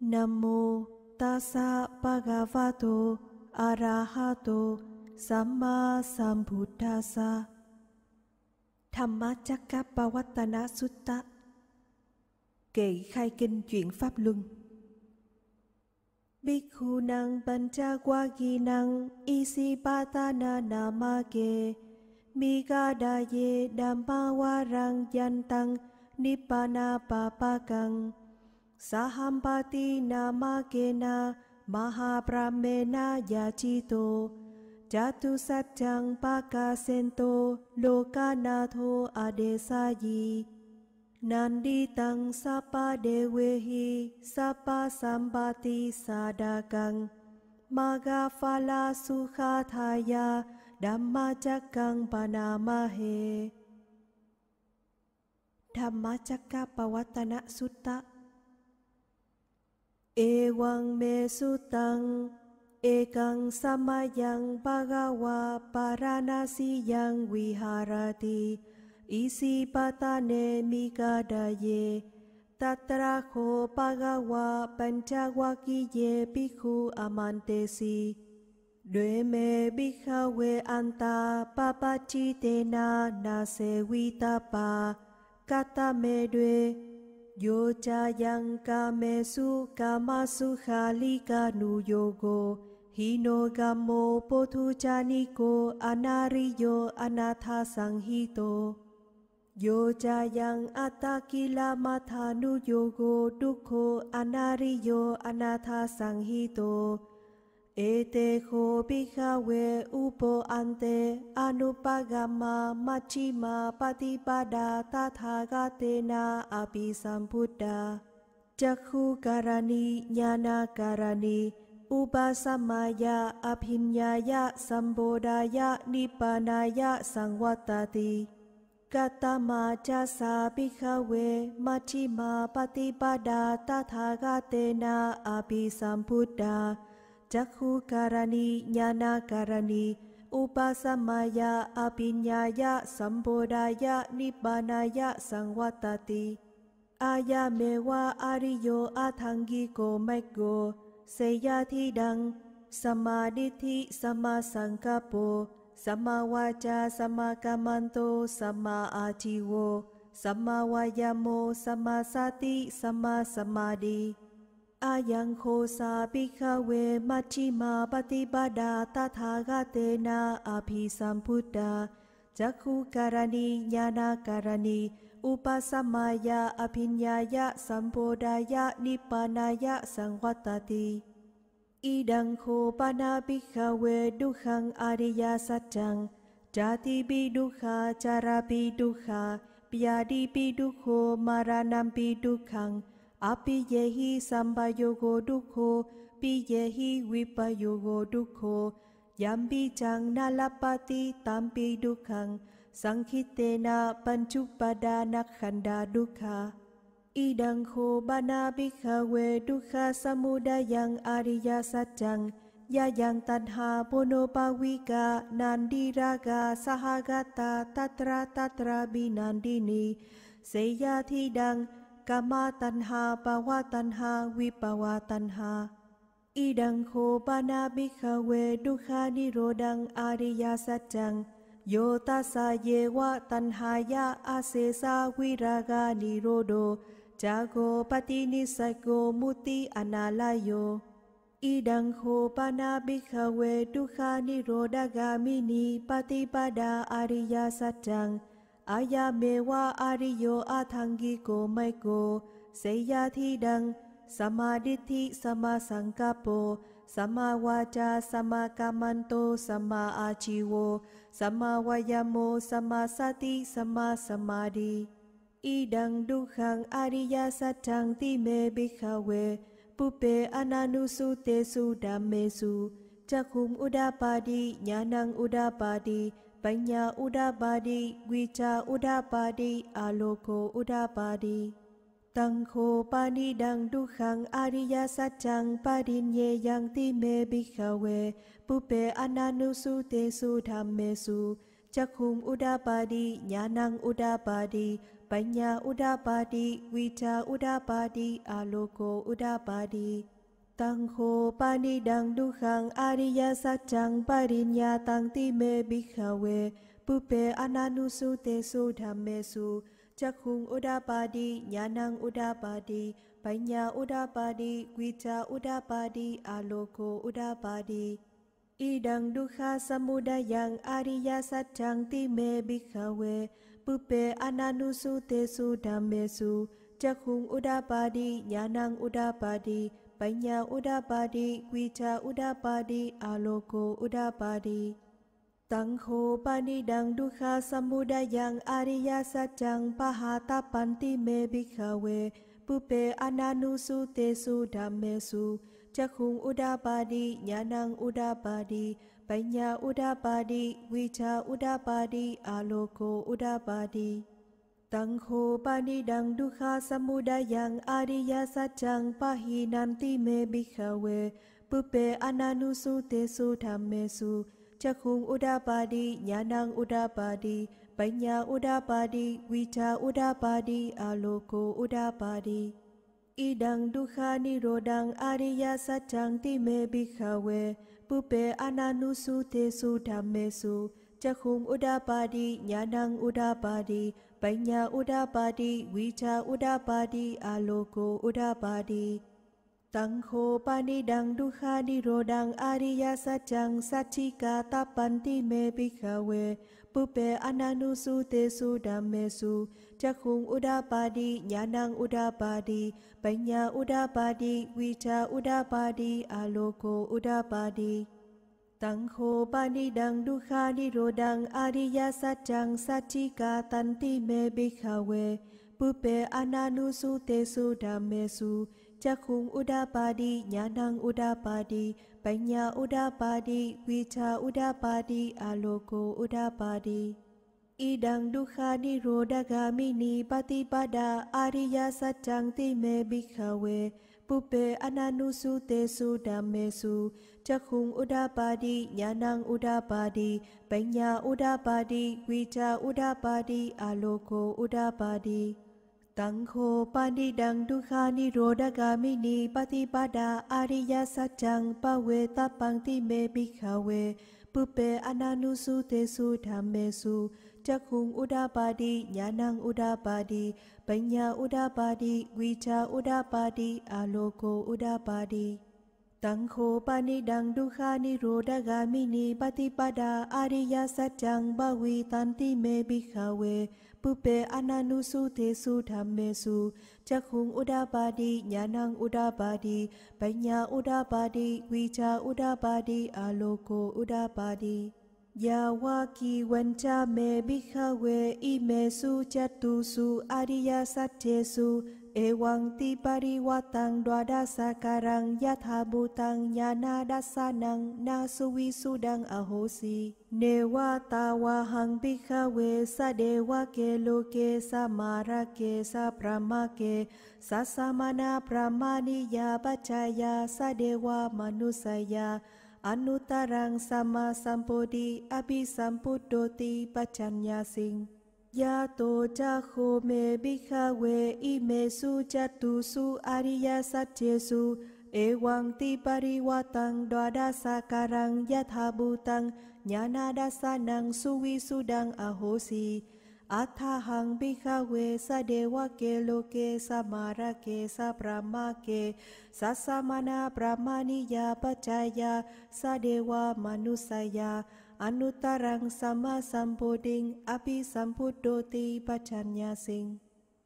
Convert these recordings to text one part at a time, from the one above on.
nam mô tassa bhagavato arahato samma sambuddhasa Thamma Chakkapawattana Sutta Kệ khai kinh chuyển Pháp Luân Bhikkhu năng bancha banja ghi năng isi isibatana namake migadaye dhamma dhammawarang yantang nibbana papakang Sahambati namakena mahabrahmena yachito Jatu satyang pakasento lokanatho adesayi Nandi tang sapa dewehi sapa sambati sadakang Maga phala sukhathaya Dhamma chakang panamahe Dhamma chakka pawatana sutta เอวังเมสุตังเอกังสมัยังปะกาวาปารานาสียังวิหารติอิสิปัตนเนมิกาดเยตัตระโคปะกาวาปัญจวากิเยปิคุอมันเตสีด้วยเมบิขเวอันตาปะปัจจิเตนานาเสวิตาปากตาเมด้วย cha cha Yang su su ma li nu mo po yo anatha sang hi Yochayan kamesu kamasu halika nuyogo hinogamo potuchaniko anariyo anathasanghito Yochayan yo mathanuyogo dukho hi to Ete ho bihawe upo ante anupagama machima patipada tathagatena api sambuddha Jakhu karani nyana karani upasamaya abhinyaya sambodaya nipanaya sangwatati Katama jasa bihawe machima patipada tathagatena api sambuddha จักขุการณีญาณการณีอุปสมัยาอภิญญายะสัมปวดายะนิบานายาสังวัตติอายาเมวาอริโยอาทังกิโกไมโกเสยาทิดังสมาดิธิสมาสังกโปสมาวาจาสมากัมมันโตสมาอาจิโวสมาวายโมสมาสติสมาสมาดีอายังโคสาปิกาเวมัชิมาปฏิบาดาตถาคเตนาอภิสัมพุทธาจักขุการณีญาณการณีอุปสมายาอภิญญายะสัมโพดายะนิปานายะสังวัตติ อิดังโคปนาปิกาเวดุขังอริยสัจจังจาติปิดุขาจาราปิดุขาปิยาดิปิดุโคมารานัมปิดุขัง api yehi samba yogo dukho pi yehi vipa yogo dukho yambi chang nalapati tampi dukhang na panchupadana nakhanda dukha idang kho banabi khawe dukha samudayang ariya Ya yang tanha ponopawika nandiraga sahagata tatra tatra binandini seyathidang dang กามาตันหาปาวาตันหาวิปาวาตันหาอีดังโคปานาบิคเวดุขานิโรดังอาริยสัจจังโยตัสเยวะตันหายะอาเสสาวิรากานิโรโดจาโกปตินิสโกมุติอนาลายโยอีดังโคปานาบิคเวดุขานิโรดากามินีปฏิปดาอาริยสัจจัง aya mewa ariyo athanggiko ko seya thi thidang samaditi samasankapo samawaja samakamanto samaachiwo samawayamo samasati samasamadi idang dukhang ariya satthang me bhikkhawe pupe ananusu tesu dhammesu chakhum udapadi nyanang udapadi ပညာဥဒပါတိဂွေချာဥဒပါတိအာလောကိုဥဒပါတိတံခိုပါဏိဒံဒုခံအာရိယစัจ ्जं ပါရိညေယံတိမေဘိခဝေပုပေအနာနုစုတေစုဓမ္မေစုจักขุมอุดาปาดิญาณังอุดาปาดิปัญญาอุดาปาดิวิชาอุดาปาดิอาโลโกอุดาปาดิตังโคปานิดังดุขังอริยสัจจังปริญญาตังติเมบิขเวปุเปอนานุสุเตสุธรรมเมสุจักขุงอุดาปาดีญาณังอุดาปาดีปัญญาอุดาปาดีวิจาอุดาปาดีอาโลโกอุดาปาดีอิดังดุขาสมุดายังอริยสัจจังติเมบิขเวปุเปอนานุสุเตสุธรรมเมสุจักขุงอุดาปาดีญาณังอุดาปาดีပညာဥဒ္ဒပါတိ၊ကွိချာဥဒ္ဒပါတိ၊အာလောကိုဥဒ္ဒပါတိတံခောပဏိဒံဒုက္ခသမုဒယံအရိယစัจ ्जं ပဟာတပန္တိမေဘိခဝေပုပေအနာနုစုတေစုဓမ္မေစုจักขุงอุดาปาดิญาณังอุดาปาดิปัญญาอุดาปาดิวิชาอุดาปาดิอาโลโกอุดาปาดิ Tăng khô ba ni đăng đu kha sa mu đa yang adiya sa chang pa hi nam ti me bi kha we pu pe ananu su te su tham me su cha khung uda ba đi nhà năng uda ba đi bánh nhà uda ba đi vi cha uda ba ko aloko uda ba đi y đăng đu kha ni ro đăng adiya sa chang ti me bi kha we pu pe ananu su te su tham me su cha khung uda ba đi nhà năng uda ba đi ပညာဥဒပါတိဝိชาဥဒပါတိအာလောကိုဥဒပါတိတံခောပဏိဒံဒုခာနိရောဓံအာရိယစัจ ्जं สัจฉิกาတပန္တိမေဘိခဝေပုပေအနန္နုစုတေစုဓမ္မေစုတခုံဥဒပါတိညာဏံဥဒပါတိပညာဥဒပါတိဝိชาဥဒပါတိအာလောကိုဥဒပါတိตังโคปานิดังดุคานิโรดังอริยสัจจังสัจจิกาตันติเมบิขเว ปุเปอนานุสุเตสุดามเมสุจักขุงอุดาปาดิญาณังอุดาปาดิปัญญาอุดาปาดิวิชาอุดาปาดิอาโลโกอุดาปาดิอิดังดุคานิโรดกามินีปฏิปดาอาริยสัจจังติเมบิขเว ปุเปอนานุสุเตสุดามเมสุจักขุงอุดาปาดิญาณังอุดาปาดิปัญญาอุดาปาดิวิชาอุดาปาดิอาโลโกอุดาปาดิตังโคปานิดังดุขานิโรธกามินีปฏิปดาอาริยสัจจังปะเวตปังติเมบิขาเวปุเปอนานุสุเตสุธรรมเมสุจักขุงอุดาปาดิญาณังอุดาปาดิปัญญาอุดาปาดิวิชาอุดาปาดิอาโลโกอุดาปาดิตังโคปานิดังดุขานิโรดกามินีปฏิปดาอาริยสัจจังบาวีตันติเมบิขาเว ปุเปอนานุสุเทสุธรรมเมสุจักขุงอุดาปาดีญาณังอุดาปาดีปัญญาอุดาปาดีวิชาอุดาปาดีอาโลโกอุดาปาดียาวากีวันจาเมบิคาเวอิเมสุจัตุสุอริยสัจเจสุเอวังติปริวัตังดวดาสการังยะธาบุตังญาณาดัสานังนาสุวิสุดังอโหสีเนวาตาวาหังบิกเวสเดวะเกโลเกสมาระเกสะพระมาเกสัสมานาพระมานิยาปัจจายาสเดวะมนุสยาอนุตารังสัมมาสัมปดีอภิสัมพุโตติปัจจัญญาสิงยะโตจาโคเมบิคาเวอิเมสุจัตุสุอริยสัจเจสุเอวังติปริวตังดวดาสาการังยะธาบูตังญาณาดาสานังสุวิสุดังอโหสีอัฏฐหังบิคาเวสเดวะเกโลเกสมาระเกสปรามาเกสัสมานาปรามานิยาปัจจายาสเดวะมนุสยา anutarang sama sampuding api sampudoti bacanya sing.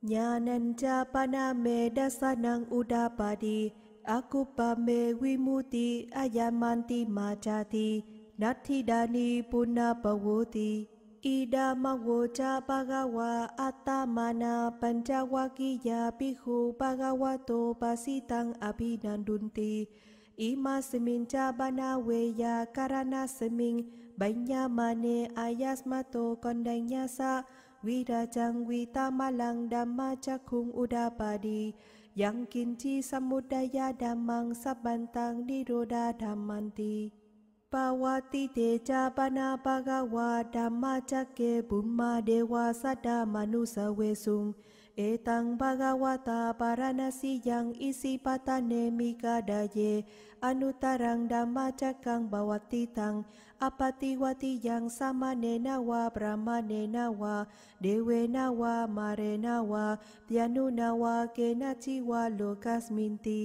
Nyanen japana me dasanang udapadi, aku pame wimuti ayamanti macati, nati dani puna pawuti. Ida mawo ja ya bagawa to panjawakiya bihu bagawato pasitang abinandunti. Ima semin ja banaweya karana seming Banya mane ayas mato kondang nyasa Wira jang wita malang dama cakung udapadi Yang kinci samudaya damang sabantang diroda damanti Pawati teja bana bagawa dama cake bumma dewa sada manusa wesung Etang bagawata paranasi yang isi patane mikadaye Anutarang dama cakang bawati tang อปติวติยังสมาเนนาวาพระมาเนนาวาเดเวนาวามาเรนาวาปยานุนาวาเกนาชิวาโลกัสมินตี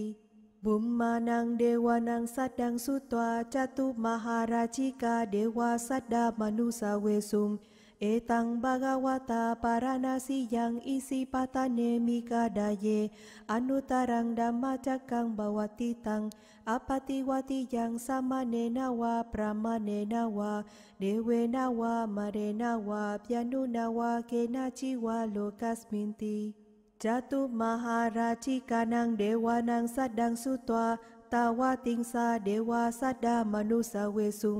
บุมมานังเดวานังสัตดังสุตวาจัตุมหาราชิกาเดวาสัตดามนุสาเวสุงเอตังบากาวตาปารานาสียังอิสิปัตเนมิกาดาเยอนุตารังดัมมาจักังบาวติตังอปติวติยังสมเนนาวาปรมเนนาวาเนเวนาวามาเรนาวาปยานุนาวาเกนาจิวาโลกัสมินติจตุมหาราชิกานังเดวานังสัดดังสุตวาตาวาติงสาเดวาสัดดามนุสเวสุง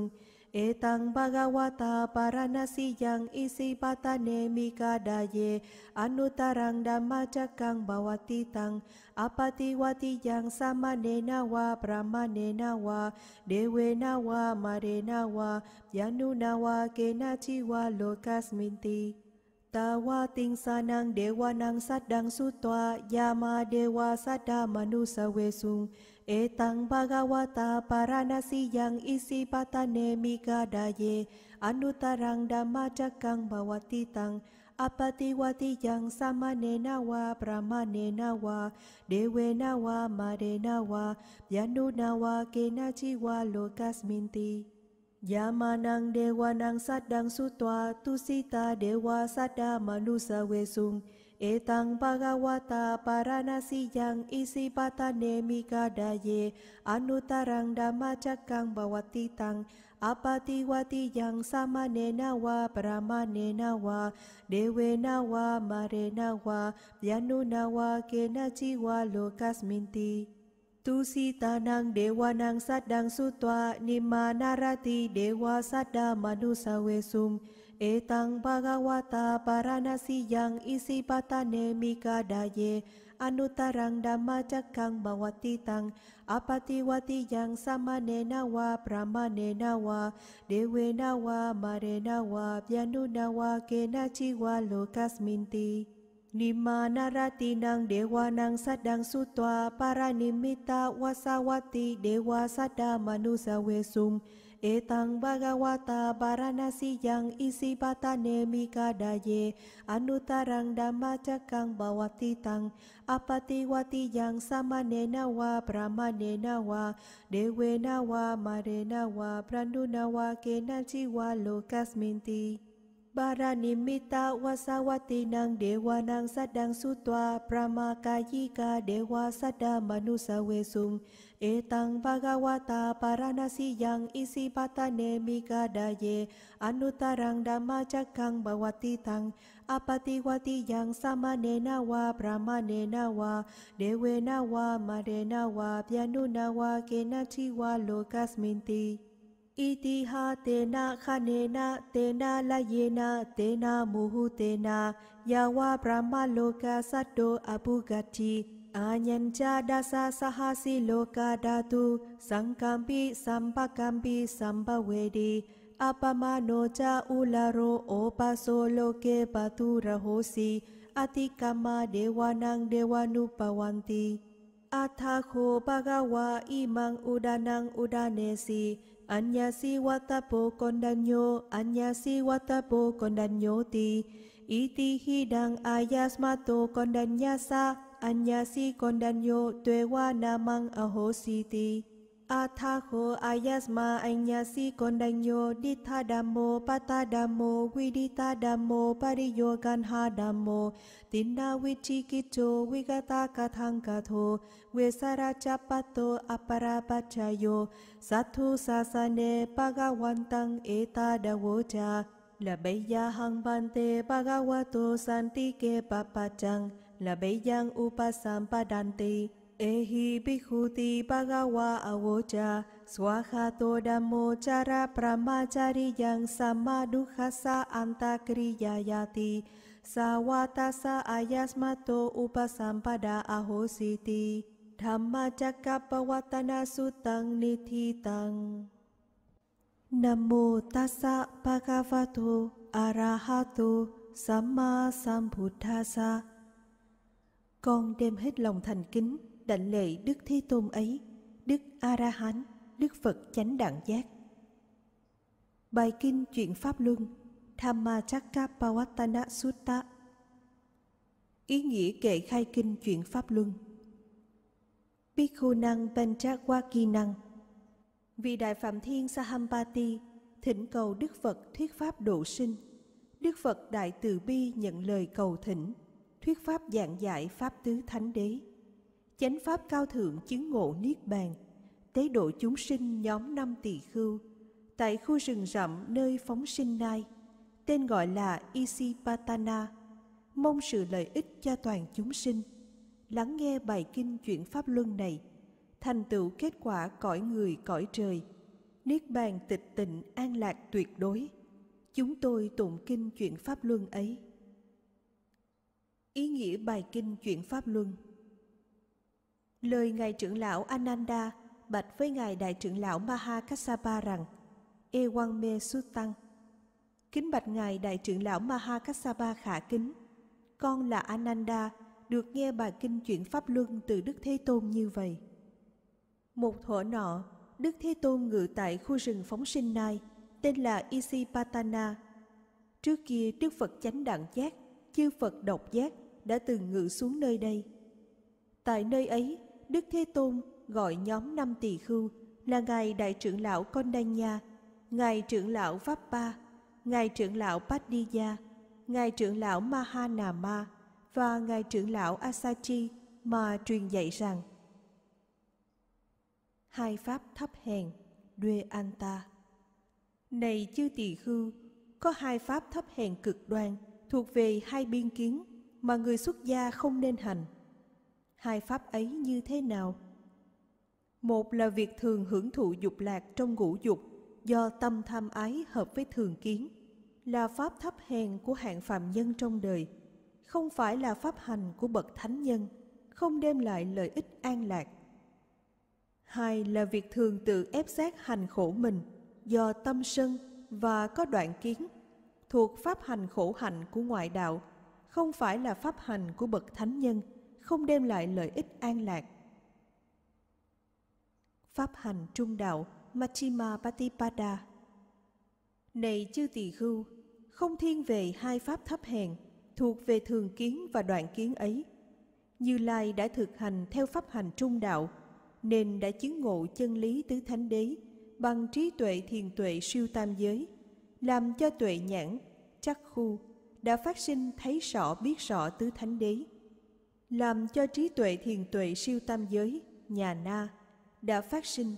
etang bagawata paranasi yang isi batane mikadaye anutarang dan macakang bawati tang apati wati yang sama nenawa brahma nenawa dewe nawa mare nawa yanu nawa kenaci walokas minti Tawa ting sanang dewa nang sadang sutwa yama dewa sada manusa wesung etang para nasi yang isi patane migadaye bawati tang apati wati yang samanena wa brahmanena wa dewena wa marena wa yanuna wa kenaci wa lokasminti Yamanang dewa nang sadang sutwa tusita dewa sada manusa wesung etang bagawata paranasi yang isi bata nemika daye anu tarang dama cakang bawa titang apati wati yang sama nenawa brahma nenawa dewe nawa mare nawa yanu nawa kena jiwa lokas minti Tusi tanang dewa nang sadang sutwa nima narati dewa sada manusawe sum etang bagawata para paranasi yang isi patane mikadaye anutarang damajak kang bawati tang apatiwati yang sama nenawa prama nenawa dewe nawa mare nawa pyanu nawa ke kenachi walokasminti Nima narati nang dewa nang sadang sutwa para nimita wasawati dewa sada manusawesum. wesum etang bagawata baranasi yang isi bata nemi kadaye anutarang dama cakang bawati tang apati wati yang sama nenawa brahma nenawa dewenawa marenawa prandunawa kenaji minti. บารานิมิตาวาสวัตินังเดวานังสัดดังสุตวาพระมากายิกาเดวาสัดดามนุสเวสุงเอตังภากวตาปาราณสิยังอิสิปตาเนมิกาดาเยอนุตารังดามาจักขังบวติตัง อปติวติยังสัมเนนาวาพระมเนนาวาเดเวนาวามาเรนาวาพยานุนาวาเกนาชิวาโลกัสมินตีอิติหะเตนะขะเนนะเตนะละเยนะเตนะมุหุเตนะยาวะพระมาโลกาสัตโตอปุกัตติอัญญจาดาสาสหสิโลกาดาตุสังคัมปิสัมปะคัมปิสัมปะเวดีอัปมาโนจาอุลาโรโอปัสโลเกปัตุระโหสิอติกามาเดวานังเดวานุปวันติอัทธาโคปะกวาอิมังอุดานังอุดาเนสี anyasi watapo kondanyo, anyasi watapo ti. iti hidang ayasmato kondanyasa, anyasi kondanyo tuewa namang ahositi kho ayasma anyasi kondanyo ditadamo patadamo viditadamo pariyo ganhadamo tinda vichikito vigata kathangatho vesarachapato aparapachayo sathu sasane pagawantang etadavocha labaya bella hangbante bhagavato santike papachang la bellang upasampadante Ehi bihuti bagawa awoja swaha toda cara pramacari yang sama duhasa anta kriyayati sawatasa ayasmato upasampada ahositi dhamma cakapawatana sutang nithitang namu tassa bhagavato arahatu sama sambuddhasa con đem hết lòng thành kính đảnh lệ Đức Thế Tôn ấy, Đức A-ra-hán, Đức Phật chánh đẳng giác. Bài Kinh Chuyện Pháp Luân Thamma Chakka Dhammacakkappavattana Sutta Ý nghĩa kệ khai kinh Chuyện Pháp Luân Bhikkhu năng Panchakwa năng Vì Đại Phạm Thiên Sahampati thỉnh cầu Đức Phật thuyết pháp độ sinh. Đức Phật Đại Từ Bi nhận lời cầu thỉnh, thuyết pháp giảng giải Pháp Tứ Thánh Đế chánh pháp cao thượng chứng ngộ niết bàn tế độ chúng sinh nhóm năm tỷ khưu tại khu rừng rậm nơi phóng sinh nai tên gọi là isipatana mong sự lợi ích cho toàn chúng sinh lắng nghe bài kinh chuyển pháp luân này thành tựu kết quả cõi người cõi trời niết bàn tịch tịnh an lạc tuyệt đối chúng tôi tụng kinh chuyển pháp luân ấy ý nghĩa bài kinh chuyển pháp luân Lời Ngài trưởng lão Ananda bạch với Ngài Đại trưởng lão Maha Kassapa rằng Ewangme Sutang Kính bạch Ngài Đại trưởng lão Maha khả kính Con là Ananda được nghe bài kinh chuyển Pháp Luân từ Đức Thế Tôn như vậy. Một thuở nọ, Đức Thế Tôn ngự tại khu rừng phóng sinh Nai, tên là Isipatana. Trước kia Đức Phật chánh đẳng giác, chư Phật độc giác đã từng ngự xuống nơi đây. Tại nơi ấy, Đức Thế Tôn gọi nhóm năm tỳ khưu là Ngài Đại trưởng lão Kondanya, Ngài trưởng lão pháp ba, Ngài trưởng lão Padilla, Ngài trưởng lão Mahanama và Ngài trưởng lão Asachi mà truyền dạy rằng Hai pháp thấp hèn, an ta Này chư tỳ khưu, có hai pháp thấp hèn cực đoan thuộc về hai biên kiến mà người xuất gia không nên hành – hai pháp ấy như thế nào một là việc thường hưởng thụ dục lạc trong ngũ dục do tâm tham ái hợp với thường kiến là pháp thấp hèn của hạng phạm nhân trong đời không phải là pháp hành của bậc thánh nhân không đem lại lợi ích an lạc hai là việc thường tự ép sát hành khổ mình do tâm sân và có đoạn kiến thuộc pháp hành khổ hạnh của ngoại đạo không phải là pháp hành của bậc thánh nhân không đem lại lợi ích an lạc. Pháp hành trung đạo Machima Patipada Này chư tỳ khưu, không thiên về hai pháp thấp hèn, thuộc về thường kiến và đoạn kiến ấy. Như Lai đã thực hành theo pháp hành trung đạo, nên đã chứng ngộ chân lý tứ thánh đế bằng trí tuệ thiền tuệ siêu tam giới, làm cho tuệ nhãn, chắc khu, đã phát sinh thấy rõ biết rõ tứ thánh đế làm cho trí tuệ thiền tuệ siêu tam giới, nhà na, đã phát sinh,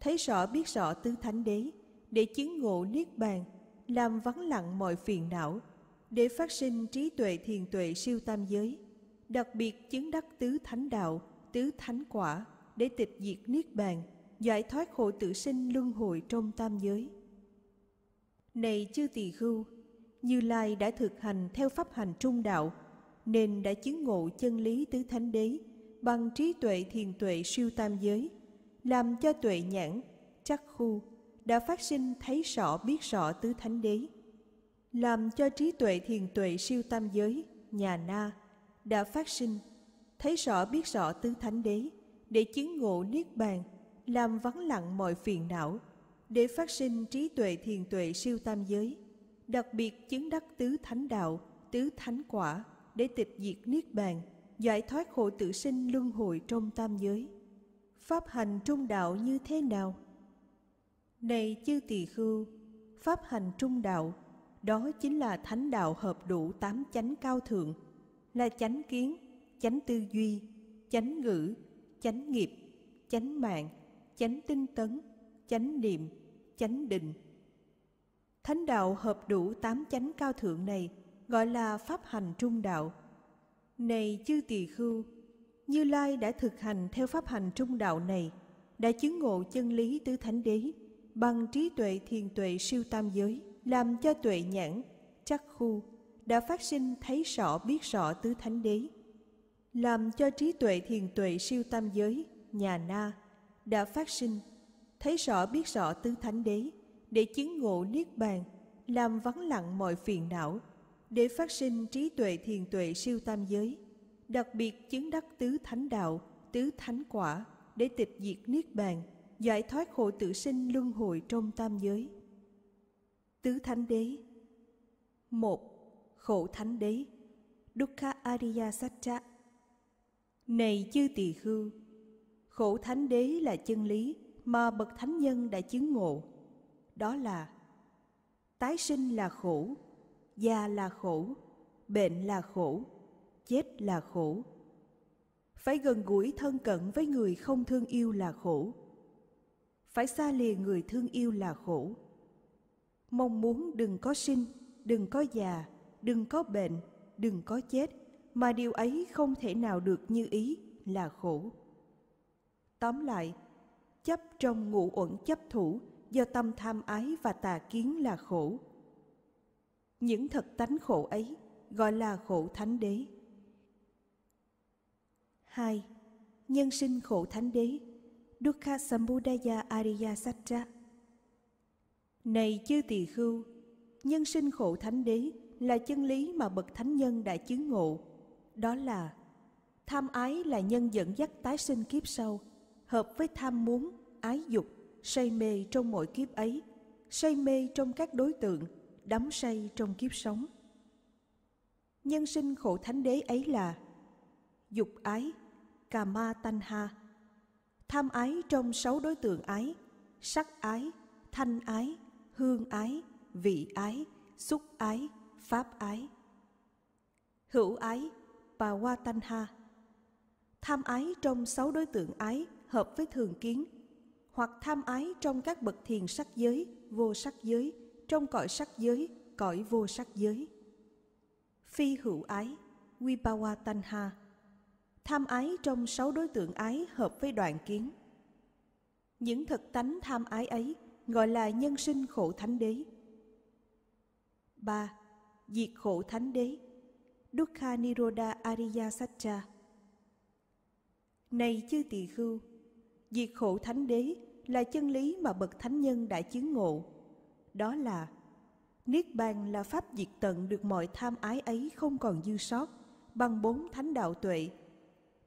thấy rõ biết rõ tứ thánh đế, để chứng ngộ niết bàn, làm vắng lặng mọi phiền não, để phát sinh trí tuệ thiền tuệ siêu tam giới, đặc biệt chứng đắc tứ thánh đạo, tứ thánh quả, để tịch diệt niết bàn, giải thoát khổ tự sinh luân hồi trong tam giới. Này chư tỳ khưu, Như Lai đã thực hành theo pháp hành trung đạo, nên đã chứng ngộ chân lý tứ thánh đế bằng trí tuệ thiền tuệ siêu tam giới, làm cho tuệ nhãn, chắc khu đã phát sinh thấy rõ biết rõ tứ thánh đế, làm cho trí tuệ thiền tuệ siêu tam giới, nhà na đã phát sinh thấy rõ biết rõ tứ thánh đế để chứng ngộ niết bàn, làm vắng lặng mọi phiền não, để phát sinh trí tuệ thiền tuệ siêu tam giới, đặc biệt chứng đắc tứ thánh đạo, tứ thánh quả để tịch diệt niết bàn giải thoát khổ tự sinh luân hồi trong tam giới pháp hành trung đạo như thế nào này chư tỳ khưu pháp hành trung đạo đó chính là thánh đạo hợp đủ tám chánh cao thượng là chánh kiến chánh tư duy chánh ngữ chánh nghiệp chánh mạng chánh tinh tấn chánh niệm chánh định thánh đạo hợp đủ tám chánh cao thượng này gọi là pháp hành trung đạo. Này chư tỳ khưu, Như Lai đã thực hành theo pháp hành trung đạo này, đã chứng ngộ chân lý tứ thánh đế bằng trí tuệ thiền tuệ siêu tam giới, làm cho tuệ nhãn, chắc khu, đã phát sinh thấy rõ biết rõ tứ thánh đế, làm cho trí tuệ thiền tuệ siêu tam giới, nhà na, đã phát sinh, thấy rõ biết rõ tứ thánh đế, để chứng ngộ niết bàn, làm vắng lặng mọi phiền não, để phát sinh trí tuệ thiền tuệ siêu tam giới, đặc biệt chứng đắc tứ thánh đạo, tứ thánh quả để tịch diệt niết bàn, giải thoát khổ tự sinh luân hồi trong tam giới. Tứ thánh đế một Khổ thánh đế Dukkha Ariya Satcha Này chư tỳ khưu Khổ thánh đế là chân lý mà bậc thánh nhân đã chứng ngộ. Đó là tái sinh là khổ, già là khổ, bệnh là khổ, chết là khổ. Phải gần gũi thân cận với người không thương yêu là khổ. Phải xa lìa người thương yêu là khổ. Mong muốn đừng có sinh, đừng có già, đừng có bệnh, đừng có chết, mà điều ấy không thể nào được như ý là khổ. Tóm lại, chấp trong ngũ uẩn chấp thủ do tâm tham ái và tà kiến là khổ những thật tánh khổ ấy gọi là khổ thánh đế. 2. Nhân sinh khổ thánh đế Dukkha Samudaya arya Satra Này chư tỳ khưu, nhân sinh khổ thánh đế là chân lý mà bậc thánh nhân đã chứng ngộ. Đó là tham ái là nhân dẫn dắt tái sinh kiếp sau, hợp với tham muốn, ái dục, say mê trong mọi kiếp ấy, say mê trong các đối tượng, đắm say trong kiếp sống nhân sinh khổ thánh đế ấy là dục ái cà ma tanh ha tham ái trong sáu đối tượng ái sắc ái thanh ái hương ái vị ái xúc ái pháp ái hữu ái bà hoa tanh ha tham ái trong sáu đối tượng ái hợp với thường kiến hoặc tham ái trong các bậc thiền sắc giới vô sắc giới trong cõi sắc giới, cõi vô sắc giới. Phi hữu ái, Vipawa Tanha Tham ái trong sáu đối tượng ái hợp với đoạn kiến. Những thực tánh tham ái ấy gọi là nhân sinh khổ thánh đế. 3. Diệt khổ thánh đế Dukkha niroda Ariya Satcha Này chư tỳ khưu, diệt khổ thánh đế là chân lý mà bậc thánh nhân đã chứng ngộ đó là Niết bàn là pháp diệt tận được mọi tham ái ấy không còn dư sót, bằng bốn thánh đạo tuệ.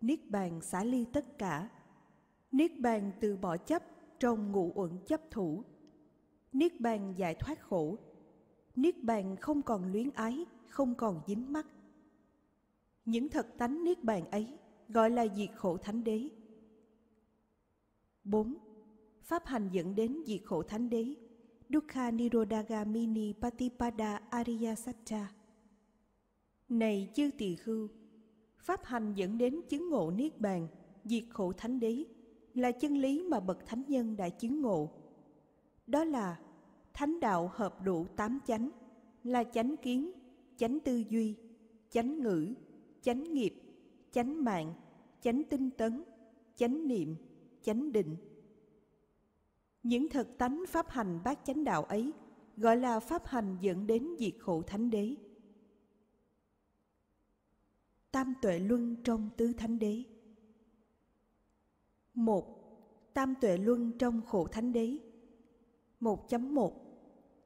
Niết bàn xả ly tất cả. Niết bàn từ bỏ chấp trong ngụ uẩn chấp thủ. Niết bàn giải thoát khổ. Niết bàn không còn luyến ái, không còn dính mắc. Những thật tánh niết bàn ấy gọi là diệt khổ thánh đế. 4. Pháp hành dẫn đến diệt khổ thánh đế Dukha Nirodhagamini Patipada Ariya Satcha. Này chư tỳ khưu, pháp hành dẫn đến chứng ngộ niết bàn, diệt khổ thánh lý là chân lý mà bậc thánh nhân đã chứng ngộ. Đó là thánh đạo hợp đủ tám chánh là chánh kiến, chánh tư duy, chánh ngữ, chánh nghiệp, chánh mạng, chánh tinh tấn, chánh niệm, chánh định những thực tánh pháp hành bát chánh đạo ấy gọi là pháp hành dẫn đến diệt khổ thánh đế. Tam tuệ luân trong tứ thánh đế. một Tam tuệ luân trong khổ thánh đế. 1.1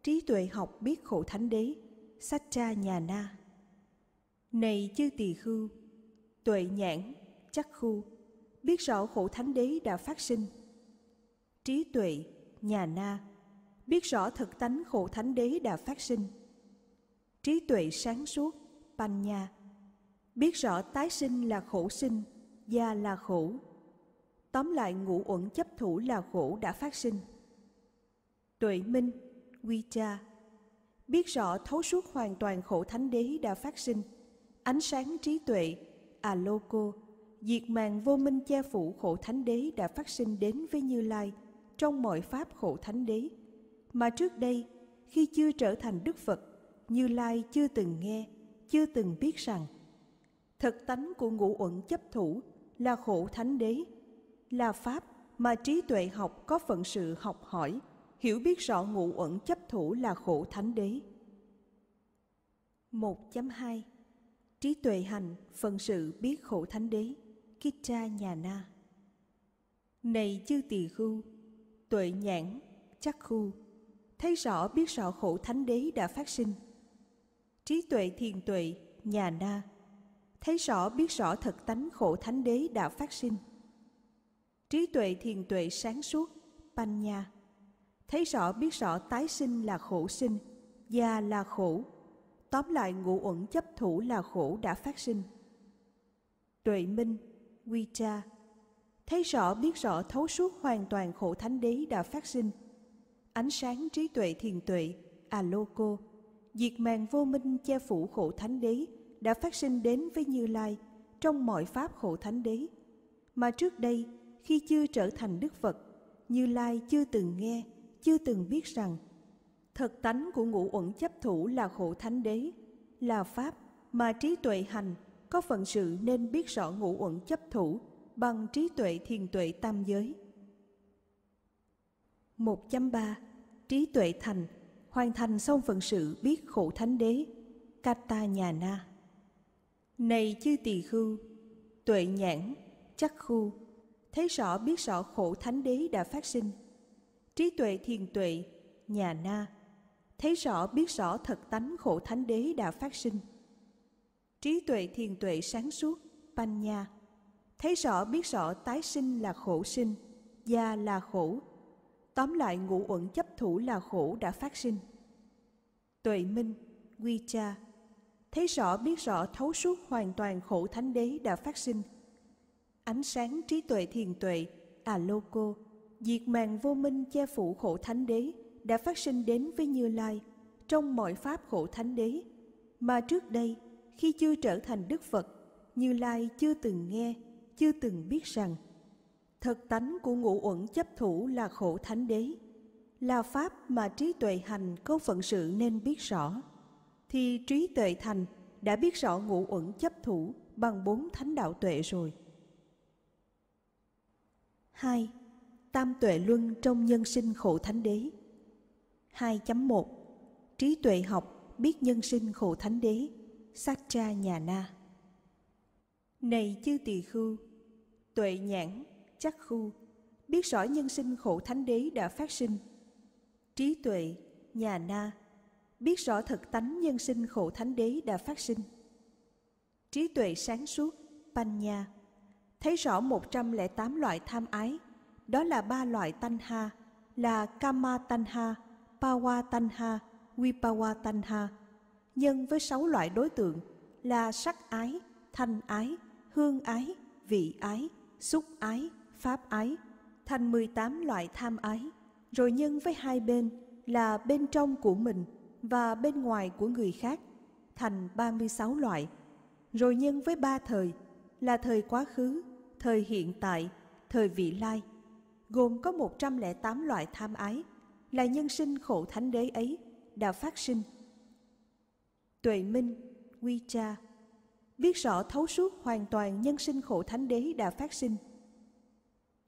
Trí tuệ học biết khổ thánh đế, sách tra nhà na. Này chư tỳ khưu, tuệ nhãn, chắc khu, biết rõ khổ thánh đế đã phát sinh – trí tuệ, nhà na, biết rõ thực tánh khổ thánh đế đã phát sinh. Trí tuệ sáng suốt, pan nha, biết rõ tái sinh là khổ sinh, gia là khổ. Tóm lại ngũ uẩn chấp thủ là khổ đã phát sinh. Tuệ minh, quy cha, biết rõ thấu suốt hoàn toàn khổ thánh đế đã phát sinh, ánh sáng trí tuệ, aloko, diệt màn vô minh che phủ khổ thánh đế đã phát sinh đến với Như Lai – trong mọi pháp khổ thánh đế mà trước đây khi chưa trở thành đức phật như lai chưa từng nghe chưa từng biết rằng thực tánh của ngũ uẩn chấp thủ là khổ thánh đế là pháp mà trí tuệ học có phận sự học hỏi hiểu biết rõ ngũ uẩn chấp thủ là khổ thánh đế 1.2 Trí tuệ hành phần sự biết khổ thánh đế Kitta nhà na Này chư tỳ khưu tuệ nhãn, chắc khu, thấy rõ biết rõ khổ thánh đế đã phát sinh. Trí tuệ thiền tuệ, nhà na, thấy rõ biết rõ thật tánh khổ thánh đế đã phát sinh. Trí tuệ thiền tuệ sáng suốt, pan nha, thấy rõ biết rõ tái sinh là khổ sinh, già là khổ, tóm lại ngũ uẩn chấp thủ là khổ đã phát sinh. Tuệ minh, quy cha, thấy rõ biết rõ thấu suốt hoàn toàn khổ thánh đế đã phát sinh. Ánh sáng trí tuệ thiền tuệ, lô cô diệt màn vô minh che phủ khổ thánh đế đã phát sinh đến với Như Lai trong mọi pháp khổ thánh đế. Mà trước đây, khi chưa trở thành Đức Phật, Như Lai chưa từng nghe, chưa từng biết rằng thật tánh của ngũ uẩn chấp thủ là khổ thánh đế, là pháp mà trí tuệ hành có phận sự nên biết rõ ngũ uẩn chấp thủ bằng trí tuệ thiền tuệ tam giới. 1.3 Trí tuệ thành Hoàn thành xong phận sự biết khổ thánh đế Kata nhà na Này chư tỳ khưu Tuệ nhãn Chắc khu Thấy rõ biết rõ khổ thánh đế đã phát sinh Trí tuệ thiền tuệ Nhà na Thấy rõ biết rõ thật tánh khổ thánh đế đã phát sinh Trí tuệ thiền tuệ sáng suốt panh nha thấy rõ biết rõ tái sinh là khổ sinh gia là khổ tóm lại ngũ uẩn chấp thủ là khổ đã phát sinh tuệ minh quy cha thấy rõ biết rõ thấu suốt hoàn toàn khổ thánh đế đã phát sinh ánh sáng trí tuệ thiền tuệ à lô cô diệt màn vô minh che phủ khổ thánh đế đã phát sinh đến với như lai trong mọi pháp khổ thánh đế mà trước đây khi chưa trở thành đức phật như lai chưa từng nghe chưa từng biết rằng thật tánh của ngũ uẩn chấp thủ là khổ thánh đế là pháp mà trí tuệ hành có phận sự nên biết rõ thì trí tuệ thành đã biết rõ ngũ uẩn chấp thủ bằng bốn thánh đạo tuệ rồi hai Tam tuệ luân trong nhân sinh khổ thánh đế 2.1 Trí tuệ học biết nhân sinh khổ thánh đế Sát cha nhà na Này chư tỳ khưu tuệ nhãn, chắc khu, biết rõ nhân sinh khổ thánh đế đã phát sinh. Trí tuệ, nhà na, biết rõ thực tánh nhân sinh khổ thánh đế đã phát sinh. Trí tuệ sáng suốt, panh nha, thấy rõ 108 loại tham ái, đó là ba loại tanh ha, là kama tanh ha, pawa tanh ha, vipawa tanh ha, nhân với sáu loại đối tượng là sắc ái, thanh ái, hương ái, vị ái, xúc ái, pháp ái, thành 18 loại tham ái, rồi nhân với hai bên là bên trong của mình và bên ngoài của người khác, thành 36 loại, rồi nhân với ba thời là thời quá khứ, thời hiện tại, thời vị lai, gồm có 108 loại tham ái, là nhân sinh khổ thánh đế ấy đã phát sinh. Tuệ Minh, Quy Cha biết rõ thấu suốt hoàn toàn nhân sinh khổ thánh đế đã phát sinh.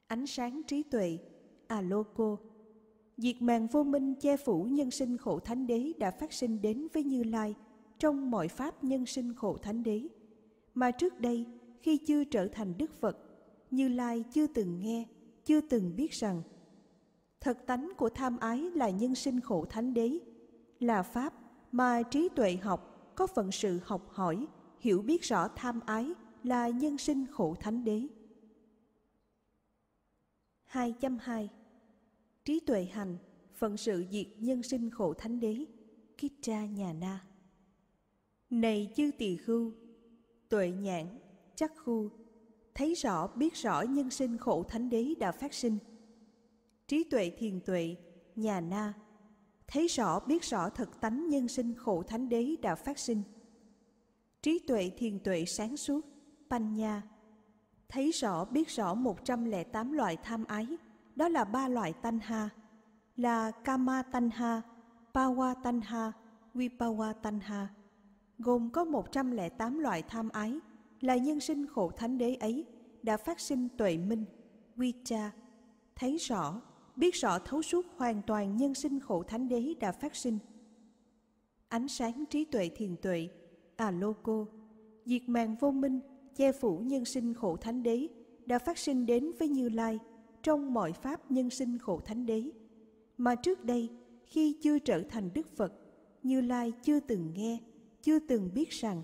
Ánh sáng trí tuệ, cô diệt màn vô minh che phủ nhân sinh khổ thánh đế đã phát sinh đến với Như Lai trong mọi pháp nhân sinh khổ thánh đế. Mà trước đây, khi chưa trở thành Đức Phật, Như Lai chưa từng nghe, chưa từng biết rằng thật tánh của tham ái là nhân sinh khổ thánh đế, là pháp mà trí tuệ học có phận sự học hỏi, hiểu biết rõ tham ái là nhân sinh khổ thánh đế. 2.2 Trí tuệ hành, phần sự diệt nhân sinh khổ thánh đế, Kitcha nhà na. Này chư tỳ khưu, tuệ nhãn, chắc khu, thấy rõ biết rõ nhân sinh khổ thánh đế đã phát sinh. Trí tuệ thiền tuệ, nhà na, thấy rõ biết rõ thực tánh nhân sinh khổ thánh đế đã phát sinh trí tuệ thiền tuệ sáng suốt, panh nha. Thấy rõ biết rõ 108 loại tham ái, đó là ba loại tanh ha, là kama tanh ha, pawa tanh ha, vipawa tanh ha, gồm có 108 loại tham ái, là nhân sinh khổ thánh đế ấy đã phát sinh tuệ minh, vi cha, thấy rõ, biết rõ thấu suốt hoàn toàn nhân sinh khổ thánh đế đã phát sinh. Ánh sáng trí tuệ thiền tuệ à lô cô diệt màn vô minh che phủ nhân sinh khổ thánh đế đã phát sinh đến với như lai trong mọi pháp nhân sinh khổ thánh đế mà trước đây khi chưa trở thành đức phật như lai chưa từng nghe chưa từng biết rằng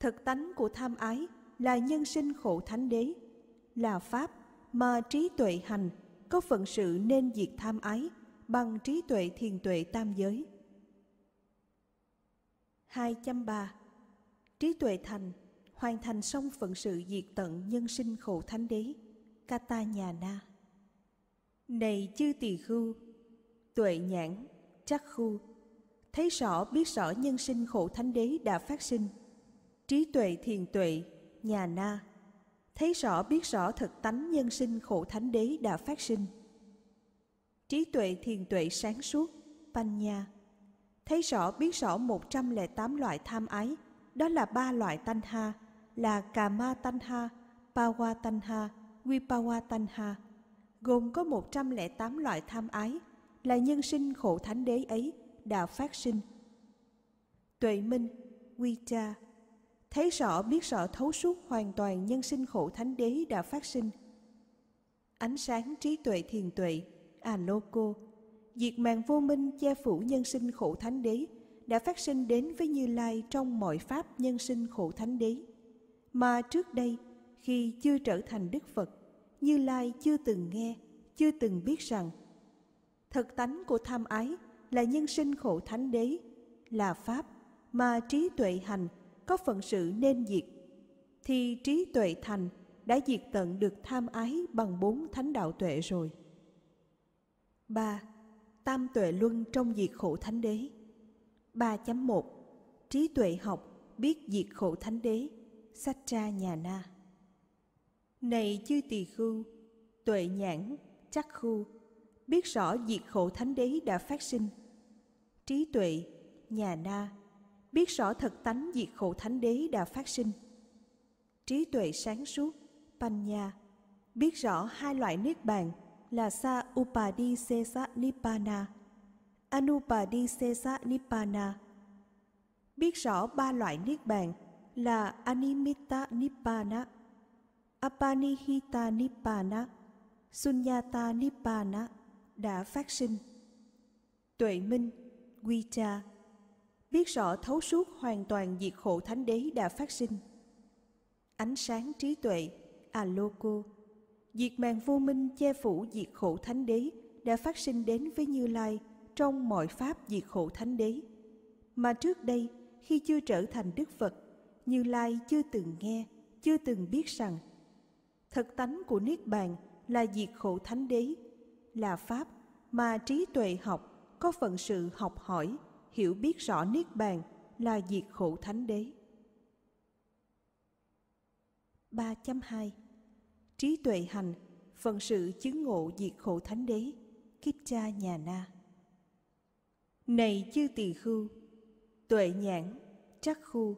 thực tánh của tham ái là nhân sinh khổ thánh đế là pháp mà trí tuệ hành có phận sự nên diệt tham ái bằng trí tuệ thiền tuệ tam giới 203 Trí tuệ thành, hoàn thành xong phận sự diệt tận nhân sinh khổ thánh đế, Kata Nhà Na. Này chư tỳ khu tuệ nhãn, chắc khu, thấy rõ biết rõ nhân sinh khổ thánh đế đã phát sinh, trí tuệ thiền tuệ, nhà na, thấy rõ biết rõ thực tánh nhân sinh khổ thánh đế đã phát sinh. Trí tuệ thiền tuệ sáng suốt, panh nha, thấy rõ biết rõ 108 loại tham ái, đó là ba loại tanh ha, là cà ma tanh ha, pawa tanh ha, vipawa tanh ha, gồm có 108 loại tham ái, là nhân sinh khổ thánh đế ấy đã phát sinh. Tuệ minh, quy cha, thấy rõ biết rõ thấu suốt hoàn toàn nhân sinh khổ thánh đế đã phát sinh. Ánh sáng trí tuệ thiền tuệ, à diệt màn vô minh che phủ nhân sinh khổ thánh đế đã phát sinh đến với Như Lai trong mọi pháp nhân sinh khổ thánh đế. Mà trước đây, khi chưa trở thành Đức Phật, Như Lai chưa từng nghe, chưa từng biết rằng thật tánh của tham ái là nhân sinh khổ thánh đế, là pháp mà trí tuệ hành có phận sự nên diệt, thì trí tuệ thành đã diệt tận được tham ái bằng bốn thánh đạo tuệ rồi. 3 Tam Tuệ Luân trong diệt khổ thánh đế 3.1 Trí tuệ học biết diệt khổ thánh đế Sách tra nhà na Này chư tỳ khưu Tuệ nhãn, chắc khu Biết rõ diệt khổ thánh đế đã phát sinh Trí tuệ, nhà na Biết rõ thật tánh diệt khổ thánh đế đã phát sinh Trí tuệ sáng suốt, panh nha Biết rõ hai loại niết bàn là sa upadi sesa nibbana anupadi sesa nibbana biết rõ ba loại niết bàn là animitta nibbana apanihita nibbana sunyata nibbana đã phát sinh tuệ minh quy cha biết rõ thấu suốt hoàn toàn diệt khổ thánh đế đã phát sinh ánh sáng trí tuệ aloko Diệt màn vô minh che phủ diệt khổ thánh đế đã phát sinh đến với Như Lai trong mọi pháp diệt khổ thánh đế. Mà trước đây, khi chưa trở thành Đức Phật, Như Lai chưa từng nghe, chưa từng biết rằng thật tánh của Niết Bàn là diệt khổ thánh đế, là pháp mà trí tuệ học có phần sự học hỏi, hiểu biết rõ Niết Bàn là diệt khổ thánh đế. 3.2 trí tuệ hành, phần sự chứng ngộ diệt khổ thánh đế, kiếp cha nhà na. Này chư tỳ khưu, tuệ nhãn, trắc khu,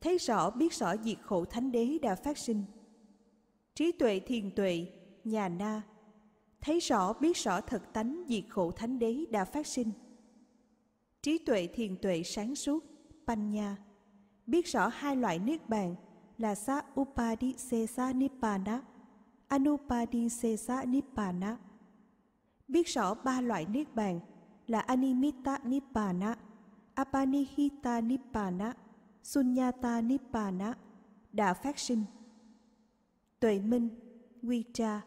thấy rõ biết rõ diệt khổ thánh đế đã phát sinh. Trí tuệ thiền tuệ, nhà na, thấy rõ biết rõ thật tánh diệt khổ thánh đế đã phát sinh. Trí tuệ thiền tuệ sáng suốt, panh nha, biết rõ hai loại niết bàn là sa upadisesa nibbana Anupadinsesa Nibbana. Biết rõ ba loại niết bàn là Animitta Nibbana, Apanihita Nibbana, Sunyata Nibbana đã phát sinh. Tuệ minh, quy tra,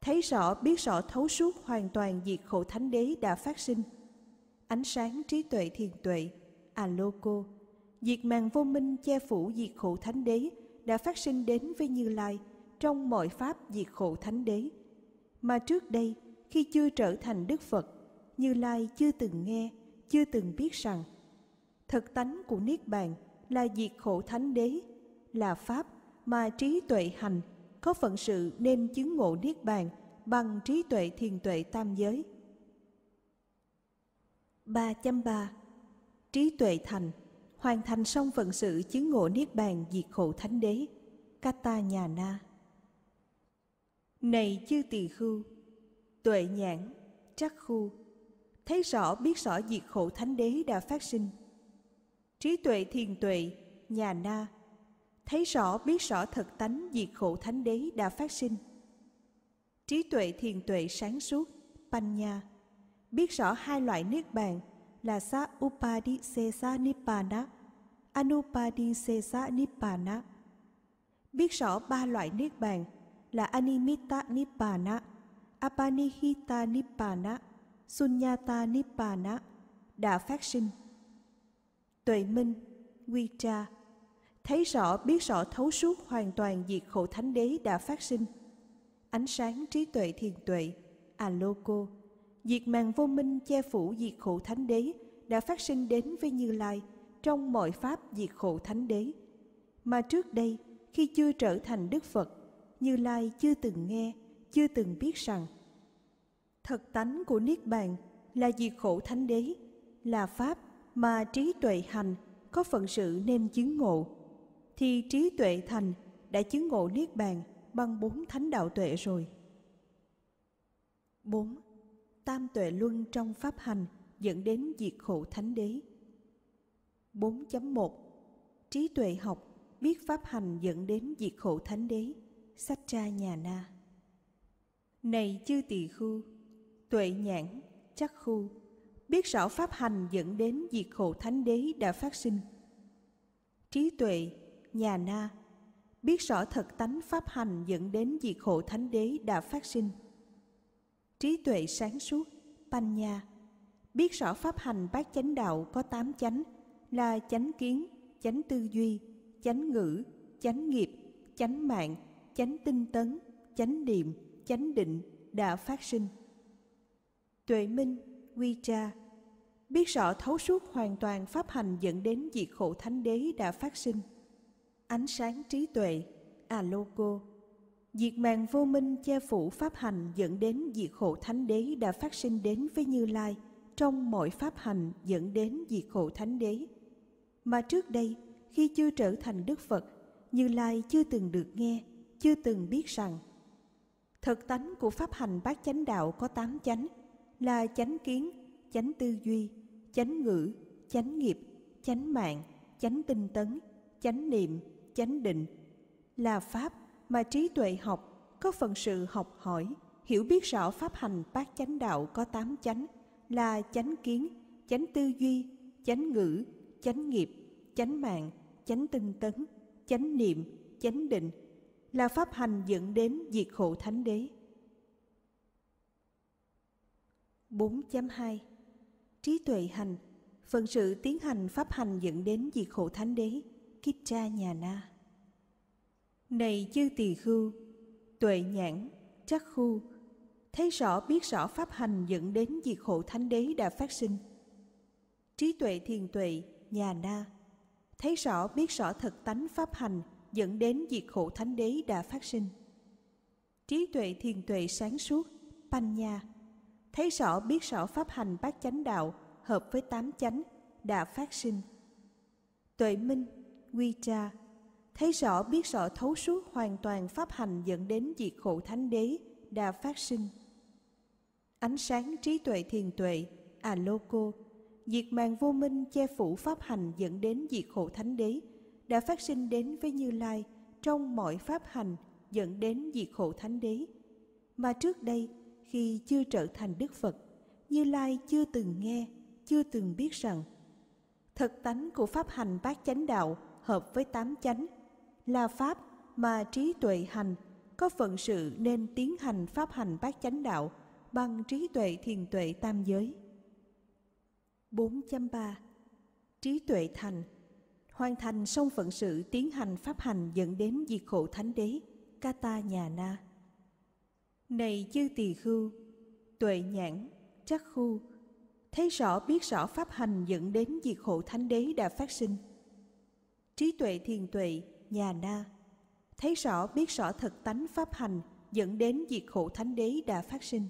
thấy rõ biết rõ thấu suốt hoàn toàn diệt khổ thánh đế đã phát sinh. Ánh sáng trí tuệ thiền tuệ, aloko, diệt màn vô minh che phủ diệt khổ thánh đế đã phát sinh đến với Như Lai – trong mọi pháp diệt khổ thánh đế mà trước đây khi chưa trở thành đức phật như lai chưa từng nghe chưa từng biết rằng thực tánh của niết bàn là diệt khổ thánh đế là pháp mà trí tuệ hành có phận sự nên chứng ngộ niết bàn bằng trí tuệ thiền tuệ tam giới 3.3 Trí tuệ thành Hoàn thành xong phận sự chứng ngộ Niết Bàn diệt khổ thánh đế Kata nhà na này chư tỳ khưu tuệ nhãn trắc khu thấy rõ biết rõ diệt khổ thánh đế đã phát sinh trí tuệ thiền tuệ nhà na thấy rõ biết rõ thật tánh diệt khổ thánh đế đã phát sinh trí tuệ thiền tuệ sáng suốt panh nha biết rõ hai loại niết bàn là sa upadi sesa nibbana anupadi sesa nibbana biết rõ ba loại niết bàn là Animita Nibbana, Apanihita Nibbana, Sunyata Nibbana đã phát sinh. Tuệ minh, quy tra, thấy rõ biết rõ thấu suốt hoàn toàn diệt khổ thánh đế đã phát sinh. Ánh sáng trí tuệ thiền tuệ, aloko, diệt màn vô minh che phủ diệt khổ thánh đế đã phát sinh đến với Như Lai trong mọi pháp diệt khổ thánh đế. Mà trước đây, khi chưa trở thành Đức Phật, như Lai chưa từng nghe, chưa từng biết rằng thật tánh của Niết Bàn là diệt khổ thánh đế, là Pháp mà trí tuệ hành có phận sự nên chứng ngộ, thì trí tuệ thành đã chứng ngộ Niết Bàn bằng bốn thánh đạo tuệ rồi. 4. Tam tuệ luân trong pháp hành dẫn đến diệt khổ thánh đế. 4.1 Trí tuệ học biết pháp hành dẫn đến diệt khổ thánh đế sách cha nhà na này chư tỳ khu tuệ nhãn chắc khu biết rõ pháp hành dẫn đến diệt khổ thánh đế đã phát sinh trí tuệ nhà na biết rõ thật tánh pháp hành dẫn đến diệt khổ thánh đế đã phát sinh trí tuệ sáng suốt panh nha biết rõ pháp hành bát chánh đạo có tám chánh là chánh kiến chánh tư duy chánh ngữ chánh nghiệp chánh mạng chánh tinh tấn chánh niệm chánh định đã phát sinh tuệ minh quy tra biết rõ thấu suốt hoàn toàn pháp hành dẫn đến diệt khổ thánh đế đã phát sinh ánh sáng trí tuệ aloco diệt màn vô minh che phủ pháp hành dẫn đến diệt khổ thánh đế đã phát sinh đến với như lai trong mọi pháp hành dẫn đến diệt khổ thánh đế mà trước đây khi chưa trở thành đức phật như lai chưa từng được nghe chưa từng biết rằng thực tánh của pháp hành bát chánh đạo có tám chánh là chánh kiến, chánh tư duy, chánh ngữ, chánh nghiệp, chánh mạng, chánh tinh tấn, chánh niệm, chánh định là pháp mà trí tuệ học có phần sự học hỏi, hiểu biết rõ pháp hành bát chánh đạo có tám chánh là chánh kiến, chánh tư duy, chánh ngữ, chánh nghiệp, chánh mạng, chánh tinh tấn, chánh niệm, chánh định là pháp hành dẫn đến diệt khổ thánh đế. 4.2 Trí tuệ hành Phần sự tiến hành pháp hành dẫn đến diệt khổ thánh đế Kitcha nhà na Này chư tỳ khưu Tuệ nhãn Trắc khu Thấy rõ biết rõ pháp hành dẫn đến diệt khổ thánh đế đã phát sinh Trí tuệ thiền tuệ Nhà na Thấy rõ biết rõ thực tánh pháp hành dẫn đến diệt khổ thánh đế đã phát sinh. Trí tuệ thiền tuệ sáng suốt, panh nha, thấy rõ biết rõ pháp hành bát chánh đạo hợp với tám chánh đã phát sinh. Tuệ minh, quy tra, thấy rõ biết rõ thấu suốt hoàn toàn pháp hành dẫn đến diệt khổ thánh đế đã phát sinh. Ánh sáng trí tuệ thiền tuệ, à lô cô, diệt màn vô minh che phủ pháp hành dẫn đến diệt khổ thánh đế đã phát sinh đến với Như Lai trong mọi pháp hành dẫn đến diệt khổ thánh đế. Mà trước đây, khi chưa trở thành Đức Phật, Như Lai chưa từng nghe, chưa từng biết rằng thực tánh của pháp hành bát chánh đạo hợp với tám chánh là pháp mà trí tuệ hành có phận sự nên tiến hành pháp hành bát chánh đạo bằng trí tuệ thiền tuệ tam giới. 4.3 Trí tuệ thành – hoàn thành xong phận sự tiến hành pháp hành dẫn đến diệt khổ thánh đế, Kata Nhà Na. Này chư tỳ khưu, tuệ nhãn, trắc khu, thấy rõ biết rõ pháp hành dẫn đến diệt khổ thánh đế đã phát sinh. Trí tuệ thiền tuệ, nhà na, thấy rõ biết rõ thực tánh pháp hành dẫn đến diệt khổ thánh đế đã phát sinh.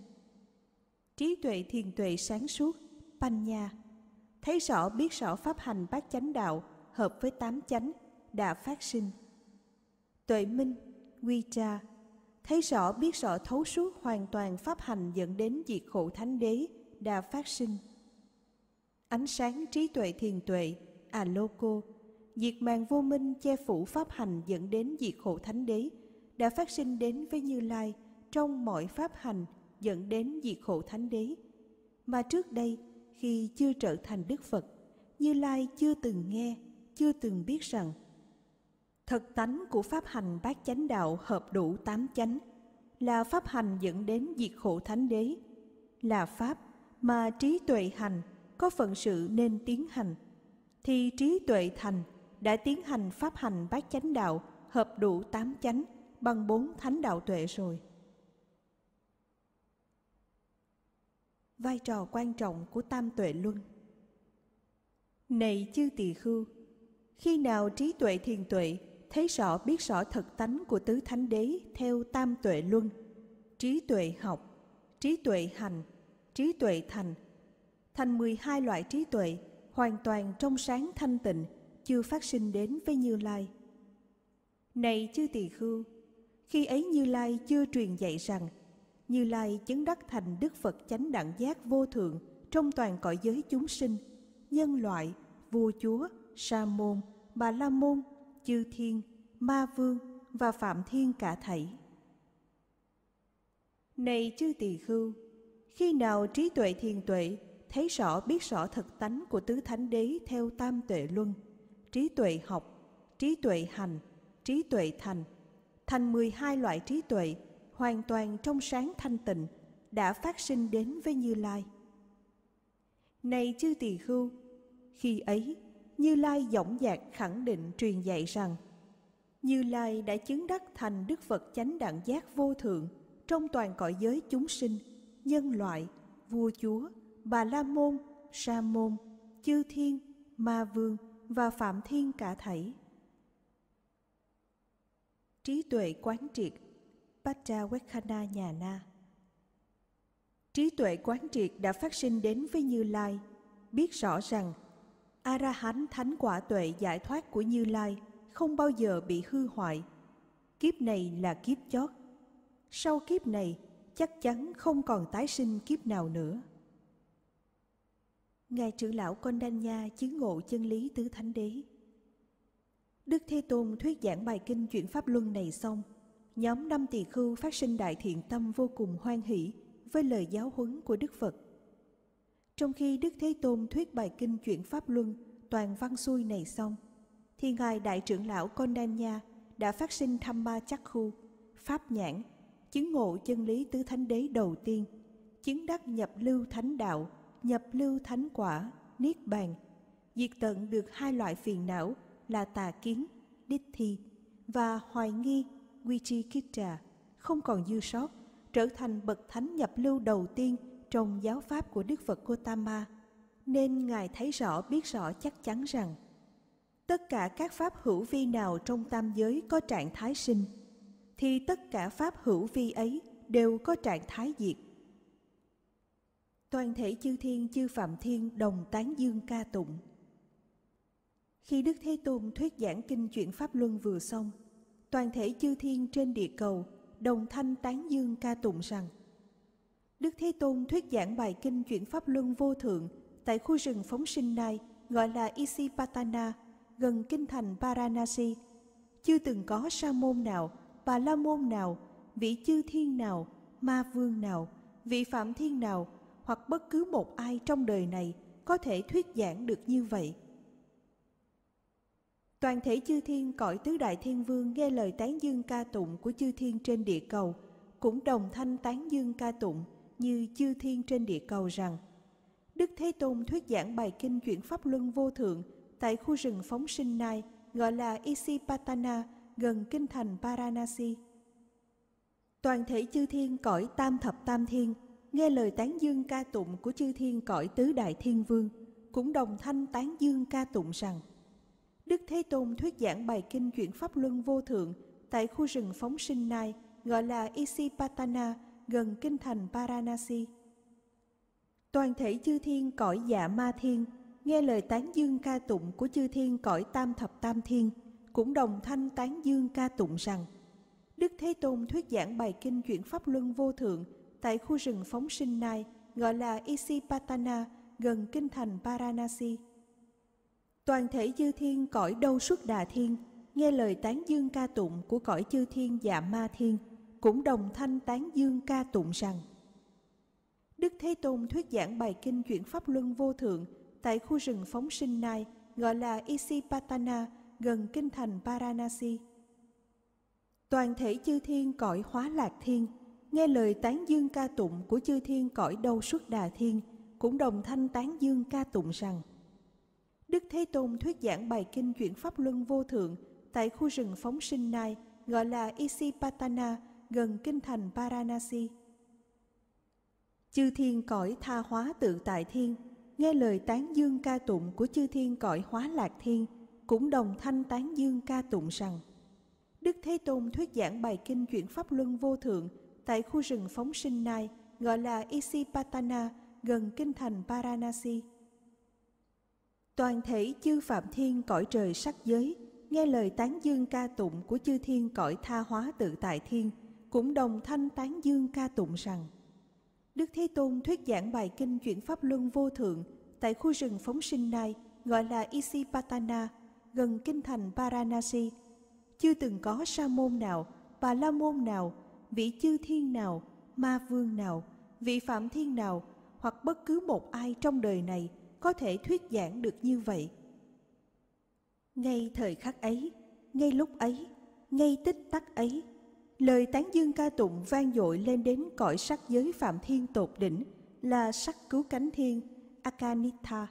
Trí tuệ thiền tuệ sáng suốt, panh nha, thấy rõ biết rõ pháp hành bát chánh đạo hợp với tám chánh đã phát sinh tuệ minh quy tra thấy rõ biết rõ thấu suốt hoàn toàn pháp hành dẫn đến diệt khổ thánh đế đã phát sinh ánh sáng trí tuệ thiền tuệ à lô cô diệt màn vô minh che phủ pháp hành dẫn đến diệt khổ thánh đế đã phát sinh đến với như lai trong mọi pháp hành dẫn đến diệt khổ thánh đế mà trước đây khi chưa trở thành đức phật như lai chưa từng nghe chưa từng biết rằng thực tánh của pháp hành bát chánh đạo hợp đủ tám chánh là pháp hành dẫn đến diệt khổ thánh đế là pháp mà trí tuệ hành có phận sự nên tiến hành thì trí tuệ thành đã tiến hành pháp hành bát chánh đạo hợp đủ tám chánh bằng bốn thánh đạo tuệ rồi vai trò quan trọng của tam tuệ luân này chư tỳ khưu khi nào trí tuệ thiền tuệ thấy rõ biết rõ thực tánh của tứ thánh đế theo tam tuệ luân trí tuệ học trí tuệ hành trí tuệ thành thành 12 loại trí tuệ hoàn toàn trong sáng thanh tịnh chưa phát sinh đến với Như Lai. Này chư tỳ khưu, khi ấy Như Lai chưa truyền dạy rằng Như Lai chứng đắc thành Đức Phật chánh đẳng giác vô thượng trong toàn cõi giới chúng sinh, nhân loại, vua chúa, sa môn bà la môn chư thiên ma vương và phạm thiên cả thảy này chư tỳ khưu khi nào trí tuệ thiền tuệ thấy rõ biết rõ thực tánh của tứ thánh đế theo tam tuệ luân trí tuệ học trí tuệ hành trí tuệ thành thành 12 loại trí tuệ hoàn toàn trong sáng thanh tịnh đã phát sinh đến với Như Lai. Này chư tỳ khưu, khi ấy như Lai dõng dạc khẳng định truyền dạy rằng Như Lai đã chứng đắc thành Đức Phật chánh đẳng giác vô thượng trong toàn cõi giới chúng sinh, nhân loại, vua chúa, bà la môn, sa môn, chư thiên, ma vương và phạm thiên cả thảy. Trí tuệ quán triệt Pachawekhana nhà na Trí tuệ quán triệt đã phát sinh đến với Như Lai, biết rõ rằng A-ra-hán thánh quả tuệ giải thoát của Như Lai không bao giờ bị hư hoại. Kiếp này là kiếp chót. Sau kiếp này, chắc chắn không còn tái sinh kiếp nào nữa. Ngài trưởng lão Kondanya chứng ngộ chân lý tứ thánh đế. Đức Thế Tôn thuyết giảng bài kinh chuyển pháp luân này xong, nhóm năm tỳ khưu phát sinh đại thiện tâm vô cùng hoan hỷ với lời giáo huấn của Đức Phật. Trong khi Đức Thế Tôn thuyết bài kinh chuyển Pháp Luân toàn văn xuôi này xong, thì Ngài Đại trưởng lão Kondanya đã phát sinh tham ba chắc khu, pháp nhãn, chứng ngộ chân lý tứ thánh đế đầu tiên, chứng đắc nhập lưu thánh đạo, nhập lưu thánh quả, niết bàn, diệt tận được hai loại phiền não là tà kiến, đích thi và hoài nghi, quy chi kitta, không còn dư sót, trở thành bậc thánh nhập lưu đầu tiên trong giáo pháp của Đức Phật Gotama, nên Ngài thấy rõ biết rõ chắc chắn rằng tất cả các pháp hữu vi nào trong tam giới có trạng thái sinh, thì tất cả pháp hữu vi ấy đều có trạng thái diệt. Toàn thể chư thiên chư phạm thiên đồng tán dương ca tụng. Khi Đức Thế Tôn thuyết giảng kinh chuyển Pháp Luân vừa xong, toàn thể chư thiên trên địa cầu đồng thanh tán dương ca tụng rằng – Đức Thế Tôn thuyết giảng bài kinh chuyển pháp luân vô thượng tại khu rừng phóng sinh này gọi là Isipatana gần kinh thành Varanasi. Chưa từng có sa môn nào, bà la môn nào, vị chư thiên nào, ma vương nào, vị phạm thiên nào hoặc bất cứ một ai trong đời này có thể thuyết giảng được như vậy. Toàn thể chư thiên cõi tứ đại thiên vương nghe lời tán dương ca tụng của chư thiên trên địa cầu, cũng đồng thanh tán dương ca tụng – như chư thiên trên địa cầu rằng Đức Thế Tôn thuyết giảng bài kinh chuyển pháp luân vô thượng tại khu rừng phóng sinh Nai gọi là Isipatana gần kinh thành Varanasi. Toàn thể chư thiên cõi tam thập tam thiên nghe lời tán dương ca tụng của chư thiên cõi tứ đại thiên vương cũng đồng thanh tán dương ca tụng rằng Đức Thế Tôn thuyết giảng bài kinh chuyển pháp luân vô thượng tại khu rừng phóng sinh Nai gọi là Isipatana gần kinh thành Paranasi. Toàn thể chư thiên cõi dạ ma thiên, nghe lời tán dương ca tụng của chư thiên cõi tam thập tam thiên, cũng đồng thanh tán dương ca tụng rằng Đức Thế Tôn thuyết giảng bài kinh chuyển pháp luân vô thượng tại khu rừng phóng sinh này gọi là Isipatana, gần kinh thành Paranasi. Toàn thể chư thiên cõi đâu suốt đà thiên, nghe lời tán dương ca tụng của cõi chư thiên dạ ma thiên, cũng đồng thanh tán dương ca tụng rằng Đức Thế Tôn thuyết giảng bài kinh chuyển pháp luân vô thượng tại khu rừng phóng sinh Nai gọi là Isipatana gần kinh thành paranasi Toàn thể chư thiên cõi hóa lạc thiên, nghe lời tán dương ca tụng của chư thiên cõi đâu xuất đà thiên, cũng đồng thanh tán dương ca tụng rằng Đức Thế Tôn thuyết giảng bài kinh chuyển pháp luân vô thượng tại khu rừng phóng sinh Nai gọi là Isipatana gần kinh thành paranasi Chư thiên cõi tha hóa tự tại thiên, nghe lời tán dương ca tụng của chư thiên cõi hóa lạc thiên, cũng đồng thanh tán dương ca tụng rằng Đức Thế Tôn thuyết giảng bài kinh chuyển pháp luân vô thượng tại khu rừng phóng sinh Nai, gọi là Isipatana, gần kinh thành paranasi Toàn thể chư Phạm Thiên cõi trời sắc giới, nghe lời tán dương ca tụng của chư thiên cõi tha hóa tự tại thiên – cũng đồng thanh tán dương ca tụng rằng Đức Thế Tôn thuyết giảng bài kinh chuyển pháp luân vô thượng tại khu rừng phóng sinh này gọi là Isipatana gần kinh thành Varanasi. Chưa từng có sa môn nào, bà la môn nào, vị chư thiên nào, ma vương nào, vị phạm thiên nào hoặc bất cứ một ai trong đời này có thể thuyết giảng được như vậy. Ngay thời khắc ấy, ngay lúc ấy, ngay tích tắc ấy, Lời tán dương ca tụng vang dội lên đến cõi sắc giới phạm thiên tột đỉnh là sắc cứu cánh thiên Akanitha.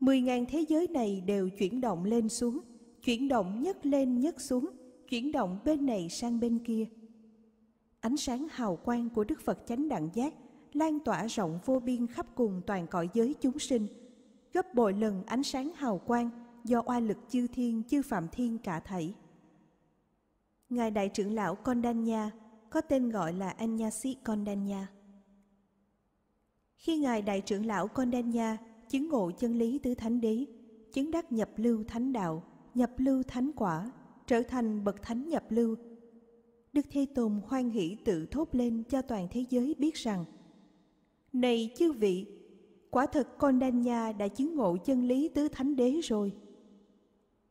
Mười ngàn thế giới này đều chuyển động lên xuống, chuyển động nhấc lên nhấc xuống, chuyển động bên này sang bên kia. Ánh sáng hào quang của Đức Phật chánh đẳng giác lan tỏa rộng vô biên khắp cùng toàn cõi giới chúng sinh, gấp bội lần ánh sáng hào quang do oai lực chư thiên chư phạm thiên cả thảy. Ngài Đại trưởng lão Kondanya có tên gọi là Anyasi Kondanya. Khi Ngài Đại trưởng lão Kondanya chứng ngộ chân lý tứ thánh đế, chứng đắc nhập lưu thánh đạo, nhập lưu thánh quả, trở thành bậc thánh nhập lưu, Đức Thế Tôn hoan hỷ tự thốt lên cho toàn thế giới biết rằng Này chư vị, quả thật con Đan Nha đã chứng ngộ chân lý tứ thánh đế rồi.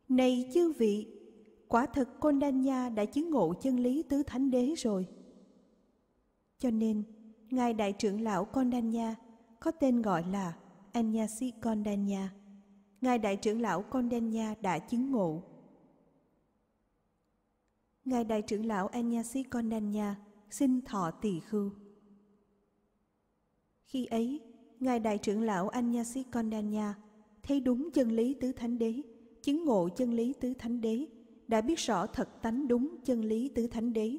Này chư vị, Quả thực Kondanya đã chứng ngộ chân lý tứ thánh đế rồi. Cho nên, Ngài Đại trưởng lão Kondanya có tên gọi là Anyasi Kondanya. Ngài Đại trưởng lão Kondanya đã chứng ngộ. Ngài Đại trưởng lão Anyasi Kondanya xin thọ tỳ khưu. Khi ấy, Ngài Đại trưởng lão Anyasi Kondanya thấy đúng chân lý tứ thánh đế, chứng ngộ chân lý tứ thánh đế đã biết rõ thật tánh đúng chân lý tứ thánh đế,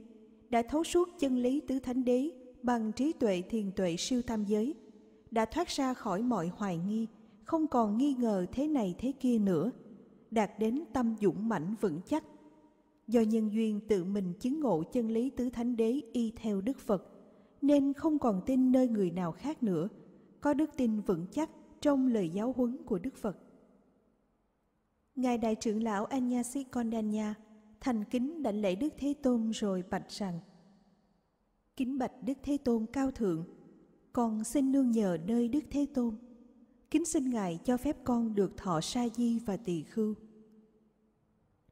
đã thấu suốt chân lý tứ thánh đế bằng trí tuệ thiền tuệ siêu tam giới, đã thoát ra khỏi mọi hoài nghi, không còn nghi ngờ thế này thế kia nữa, đạt đến tâm dũng mãnh vững chắc. Do nhân duyên tự mình chứng ngộ chân lý tứ thánh đế y theo Đức Phật, nên không còn tin nơi người nào khác nữa, có đức tin vững chắc trong lời giáo huấn của Đức Phật. Ngài Đại trưởng lão Anyasi Kondanya thành kính đảnh lễ Đức Thế Tôn rồi bạch rằng Kính bạch Đức Thế Tôn cao thượng, con xin nương nhờ nơi Đức Thế Tôn. Kính xin Ngài cho phép con được thọ sa di và tỳ khưu.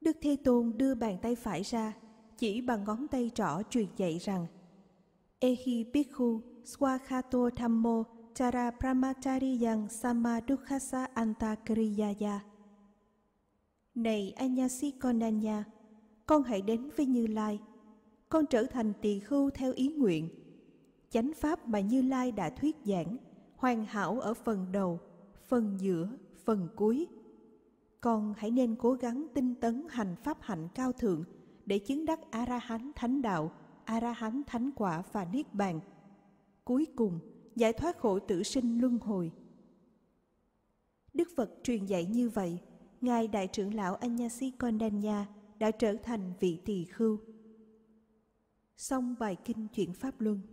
Đức Thế Tôn đưa bàn tay phải ra, chỉ bằng ngón tay trỏ truyền dạy rằng Ehi Bhikkhu Swakhato Dhammo Chara Brahmachariyang Sama Dukkhasa Antakriyaya này Anyasi Konanya, con hãy đến với Như Lai. Con trở thành tỳ khưu theo ý nguyện. Chánh pháp mà Như Lai đã thuyết giảng, hoàn hảo ở phần đầu, phần giữa, phần cuối. Con hãy nên cố gắng tinh tấn hành pháp hạnh cao thượng để chứng đắc A-ra-hán thánh đạo, A-ra-hán thánh quả và Niết Bàn. Cuối cùng, giải thoát khổ tử sinh luân hồi. Đức Phật truyền dạy như vậy – Ngài Đại trưởng lão Anyasi Kondanya đã trở thành vị tỳ khưu. Xong bài kinh chuyển Pháp Luân